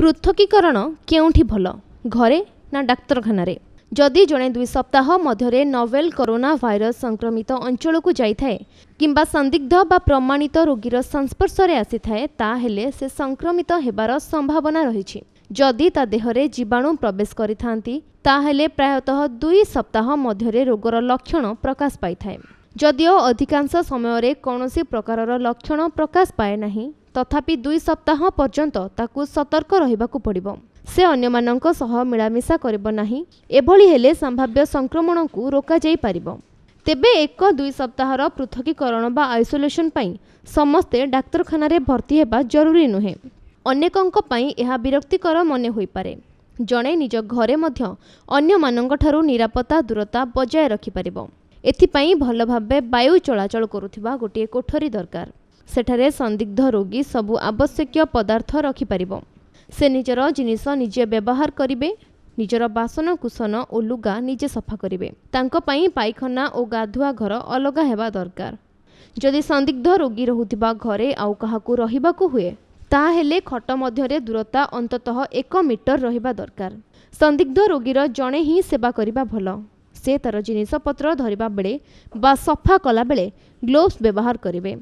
ପୃଥକୀକରଣ କେଉଁଠି ଭଲ ଘରେ ନା ଡାକ୍ତରଖାନାରେ ଯଦି ଜଣେ ଦୁଇ ସପ୍ତାହ ମଧ୍ୟରେ ନୋଭେଲ କରୋନା ଭାଇରସ୍ ସଂକ୍ରମିତ ଅଞ୍ଚଳକୁ ଯାଇଥାଏ କିମ୍ବା ସନ୍ଦିଗ୍ଧ ବା ପ୍ରମାଣିତ ରୋଗୀର ସଂସ୍ପର୍ଶରେ ଆସିଥାଏ ତାହେଲେ ସେ ସଂକ୍ରମିତ ହେବାର ସମ୍ଭାବନା ରହିଛି ଯଦି ତା ଦେହରେ ଜୀବାଣୁ ପ୍ରବେଶ କରିଥାନ୍ତି ତାହେଲେ ପ୍ରାୟତଃ ଦୁଇ ସପ୍ତାହ ମଧ୍ୟରେ ରୋଗର ଲକ୍ଷଣ ପ୍ରକାଶ ପାଇଥାଏ ଯଦିଓ ଅଧିକାଂଶ ସମୟରେ କୌଣସି ପ୍ରକାରର ଲକ୍ଷଣ ପ୍ରକାଶ ପାଏ ନାହିଁ ତଥାପି ଦୁଇ ସପ୍ତାହ ପର୍ଯ୍ୟନ୍ତ ତାକୁ ସତର୍କ ରହିବାକୁ ପଡ଼ିବ ସେ ଅନ୍ୟମାନଙ୍କ ସହ ମିଳାମିଶା କରିବ ନାହିଁ ଏଭଳି ହେଲେ ସମ୍ଭାବ୍ୟ ସଂକ୍ରମଣକୁ ରୋକାଯାଇପାରିବ ତେବେ ଏକ ଦୁଇ ସପ୍ତାହର ପୃଥକୀକରଣ ବା ଆଇସୋଲେସନ୍ ପାଇଁ ସମସ୍ତେ ଡାକ୍ତରଖାନାରେ ଭର୍ତ୍ତି ହେବା ଜରୁରୀ ନୁହେଁ ଅନେକଙ୍କ ପାଇଁ ଏହା ବିରକ୍ତିକର ମନେ ହୋଇପାରେ ଜଣେ ନିଜ ଘରେ ମଧ୍ୟ ଅନ୍ୟମାନଙ୍କଠାରୁ ନିରାପତ୍ତା ଦୂରତା ବଜାୟ ରଖିପାରିବ ଏଥିପାଇଁ ଭଲ ଭାବେ ବାୟୁ ଚଳାଚଳ କରୁଥିବା ଗୋଟିଏ କୋଠରୀ ଦରକାର ସେଠାରେ ସନ୍ଦିଗ୍ଧ ରୋଗୀ ସବୁ ଆବଶ୍ୟକୀୟ ପଦାର୍ଥ ରଖିପାରିବ ସେ ନିଜର ଜିନିଷ ନିଜେ ବ୍ୟବହାର କରିବେ ନିଜର ବାସନକୁସନ ଓ ଲୁଗା ନିଜେ ସଫା କରିବେ ତାଙ୍କ ପାଇଁ ପାଇଖାନା ଓ ଗାଧୁଆ ଘର ଅଲଗା ହେବା ଦରକାର ଯଦି ସନ୍ଦିଗ୍ଧ ରୋଗୀ ରହୁଥିବା ଘରେ ଆଉ କାହାକୁ ରହିବାକୁ ହୁଏ ତାହେଲେ ଖଟ ମଧ୍ୟରେ ଦୂରତା ଅନ୍ତତଃ ଏକ ମିଟର ରହିବା ଦରକାର ସନ୍ଦିଗ୍ଧ ରୋଗୀର ଜଣେ ହିଁ ସେବା କରିବା ଭଲ ସେ ତାର ଜିନିଷପତ୍ର ଧରିବା ବେଳେ ବା ସଫା କଲାବେଳେ ଗ୍ଲୋଭ୍ସ ବ୍ୟବହାର କରିବେ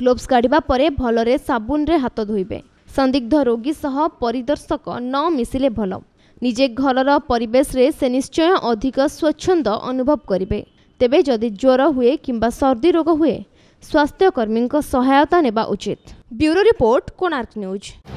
ଗ୍ଲୋଭସ୍ କାଢ଼ିବା ପରେ ଭଲରେ ସାବୁନରେ ହାତ ଧୋଇବେ ସନ୍ଦିଗ୍ଧ ରୋଗୀ ସହ ପରିଦର୍ଶକ ନ ମିଶିଲେ ଭଲ ନିଜେ ଘରର ପରିବେଶରେ ସେ ନିଶ୍ଚୟ ଅଧିକ ସ୍ୱଚ୍ଛନ୍ଦ ଅନୁଭବ କରିବେ ତେବେ ଯଦି ଜ୍ୱର ହୁଏ କିମ୍ବା ସର୍ଦ୍ଦି ରୋଗ ହୁଏ ସ୍ୱାସ୍ଥ୍ୟକର୍ମୀଙ୍କ ସହାୟତା ନେବା ଉଚିତ ବ୍ୟୁରୋ ରିପୋର୍ଟ କୋଣାର୍କ ନ୍ୟୁଜ୍